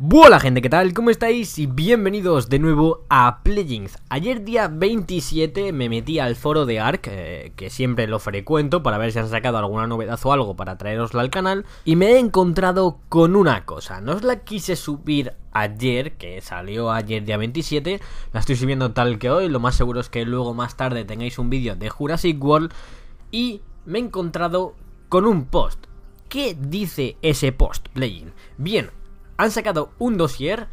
Hola gente, ¿qué tal? ¿Cómo estáis? Y bienvenidos de nuevo a Playings. Ayer día 27 me metí al foro de ARK, eh, que siempre lo frecuento para ver si han sacado alguna novedad o algo para traerosla al canal, y me he encontrado con una cosa. No os la quise subir ayer, que salió ayer día 27, la estoy subiendo tal que hoy, lo más seguro es que luego más tarde tengáis un vídeo de Jurassic World, y me he encontrado con un post. ¿Qué dice ese post, Playing? Bien, han sacado un dossier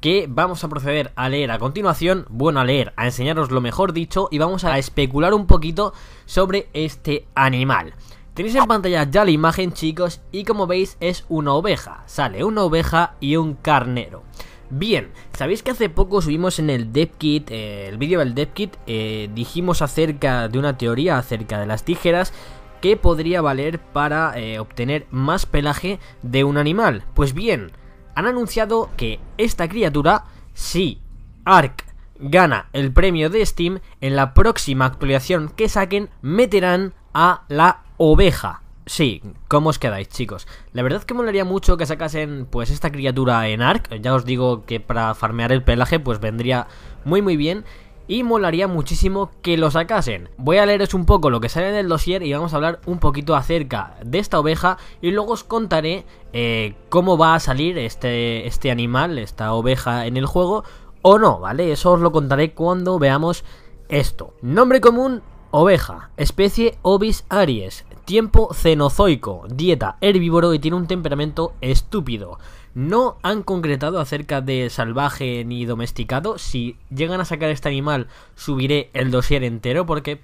que vamos a proceder a leer a continuación, bueno, a leer, a enseñaros lo mejor dicho y vamos a especular un poquito sobre este animal. Tenéis en pantalla ya la imagen chicos y como veis es una oveja, sale una oveja y un carnero. Bien, sabéis que hace poco subimos en el DevKit, Kit, eh, el vídeo del DevKit, eh, dijimos acerca de una teoría acerca de las tijeras que podría valer para eh, obtener más pelaje de un animal. Pues bien, han anunciado que esta criatura, si Ark gana el premio de Steam, en la próxima actualización que saquen meterán a la oveja. Sí, ¿cómo os quedáis, chicos? La verdad que molaría mucho que sacasen pues esta criatura en Ark. Ya os digo que para farmear el pelaje pues vendría muy muy bien y molaría muchísimo que lo sacasen. Voy a leeros un poco lo que sale en el dossier y vamos a hablar un poquito acerca de esta oveja y luego os contaré eh, cómo va a salir este, este animal, esta oveja en el juego o no, ¿vale? Eso os lo contaré cuando veamos esto. Nombre común Oveja, especie Ovis aries, tiempo cenozoico, dieta herbívoro y tiene un temperamento estúpido. No han concretado acerca de salvaje ni domesticado. Si llegan a sacar este animal, subiré el dossier entero porque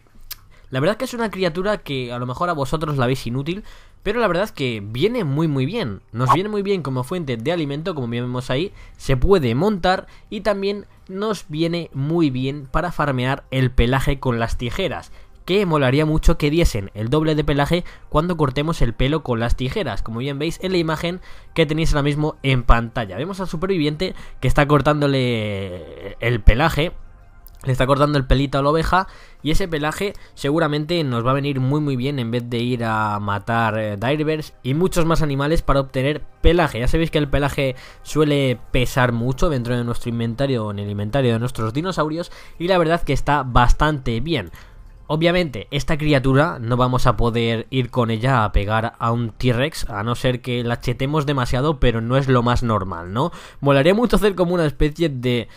la verdad es que es una criatura que a lo mejor a vosotros la veis inútil, pero la verdad es que viene muy muy bien. Nos viene muy bien como fuente de alimento, como bien vemos ahí. Se puede montar y también nos viene muy bien para farmear el pelaje con las tijeras que molaría mucho que diesen el doble de pelaje cuando cortemos el pelo con las tijeras, como bien veis en la imagen que tenéis ahora mismo en pantalla. Vemos al superviviente que está cortándole el pelaje le está cortando el pelito a la oveja y ese pelaje seguramente nos va a venir muy muy bien en vez de ir a matar eh, divers y muchos más animales para obtener pelaje. Ya sabéis que el pelaje suele pesar mucho dentro de nuestro inventario o en el inventario de nuestros dinosaurios y la verdad que está bastante bien. Obviamente, esta criatura no vamos a poder ir con ella a pegar a un T-Rex, a no ser que la chetemos demasiado, pero no es lo más normal, ¿no? Molaría mucho hacer como una especie de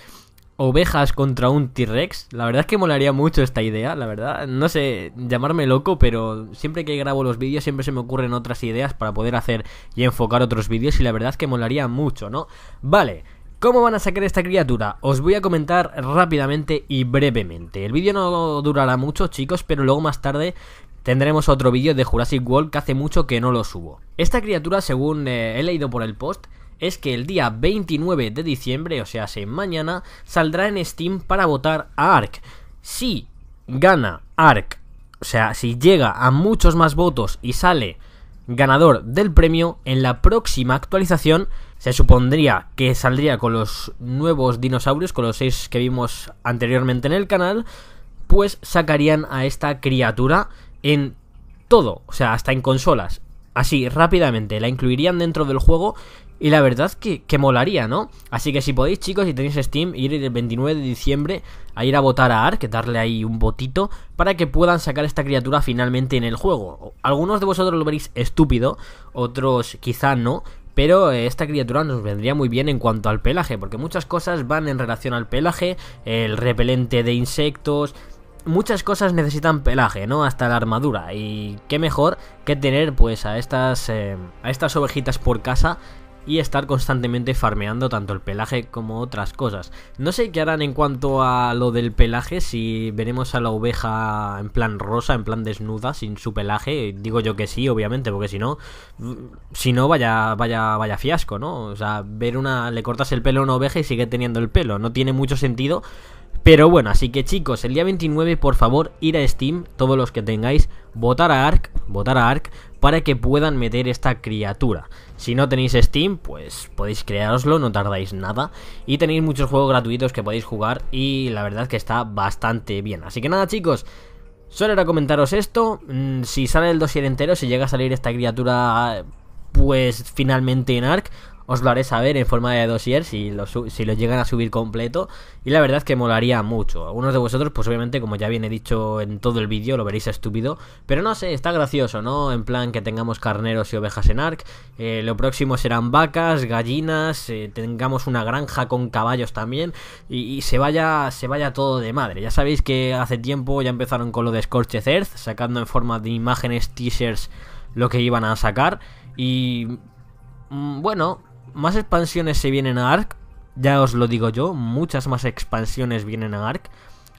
ovejas contra un T-Rex. La verdad es que molaría mucho esta idea, la verdad. No sé, llamarme loco, pero siempre que grabo los vídeos siempre se me ocurren otras ideas para poder hacer y enfocar otros vídeos y la verdad es que molaría mucho, ¿no? Vale. ¿Cómo van a sacar esta criatura? Os voy a comentar rápidamente y brevemente. El vídeo no durará mucho, chicos, pero luego más tarde tendremos otro vídeo de Jurassic World que hace mucho que no lo subo. Esta criatura, según eh, he leído por el post, es que el día 29 de diciembre, o sea, se mañana, saldrá en Steam para votar a Ark. Si gana Ark, o sea, si llega a muchos más votos y sale ganador del premio, en la próxima actualización se supondría que saldría con los nuevos dinosaurios, con los seis que vimos anteriormente en el canal, pues sacarían a esta criatura en todo, o sea, hasta en consolas. Así, rápidamente, la incluirían dentro del juego y la verdad que, molaría, ¿no? Así que si podéis, chicos, y tenéis Steam, ir el 29 de diciembre a ir a votar a Ark, darle ahí un botito, para que puedan sacar esta criatura finalmente en el juego. Algunos de vosotros lo veréis estúpido, otros quizá no, pero eh, esta criatura nos vendría muy bien en cuanto al pelaje, porque muchas cosas van en relación al pelaje, el repelente de insectos, muchas cosas necesitan pelaje, ¿no? Hasta la armadura. Y qué mejor que tener pues a estas, eh, a estas ovejitas por casa y estar constantemente farmeando tanto el pelaje como otras cosas. No sé qué harán en cuanto a lo del pelaje, si veremos a la oveja en plan rosa, en plan desnuda, sin su pelaje, digo yo que sí, obviamente, porque si no, si no, vaya, vaya, vaya fiasco, ¿no? O sea, ver una, le cortas el pelo a una oveja y sigue teniendo el pelo, no tiene mucho sentido. Pero bueno, así que chicos, el día 29 por favor ir a Steam, todos los que tengáis, votar a ARC, votar a ARC, para que puedan meter esta criatura. Si no tenéis Steam, pues podéis crearoslo, no tardáis nada. Y tenéis muchos juegos gratuitos que podéis jugar y la verdad que está bastante bien. Así que nada chicos, solo era comentaros esto. Mm, si sale el dossier entero, si llega a salir esta criatura pues finalmente en ARC os lo haré saber en forma de dossier si lo, si lo llegan a subir completo. Y la verdad es que molaría mucho. Algunos de vosotros, pues obviamente, como ya bien he dicho en todo el vídeo, lo veréis estúpido. Pero no sé, está gracioso, ¿no? En plan que tengamos carneros y ovejas en Ark. Eh, lo próximo serán vacas, gallinas, eh, tengamos una granja con caballos también. Y, se, vaya, se vaya todo de madre. Ya sabéis que hace tiempo ya empezaron con lo de Scorched Earth, sacando en forma de imágenes, teasers, lo que iban a sacar. Y... Mm, bueno, más expansiones se vienen a Ark, ya os lo digo yo, muchas más expansiones vienen a Ark.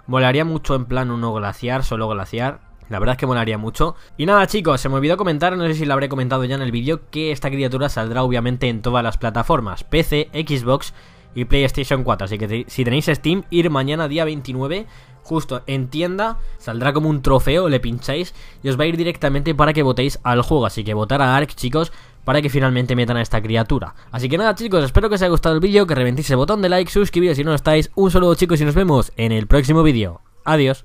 Molaría mucho en plan uno glaciar, solo glaciar. La verdad es que volaría mucho. Y nada chicos, se me olvidó comentar, no sé si lo habré comentado ya en el vídeo, que esta criatura saldrá obviamente en todas las plataformas, PC, Xbox y PlayStation 4. Así que si tenéis Steam, ir mañana día 29, justo en tienda, saldrá como un trofeo, le pincháis y os va a ir directamente para que votéis al juego. Así que votar a Ark chicos, para que finalmente metan a esta criatura. Así que nada chicos, espero que os haya gustado el vídeo, que reventéis el botón de like, suscribiros si no lo estáis. Un saludo chicos y nos vemos en el próximo vídeo. Adiós.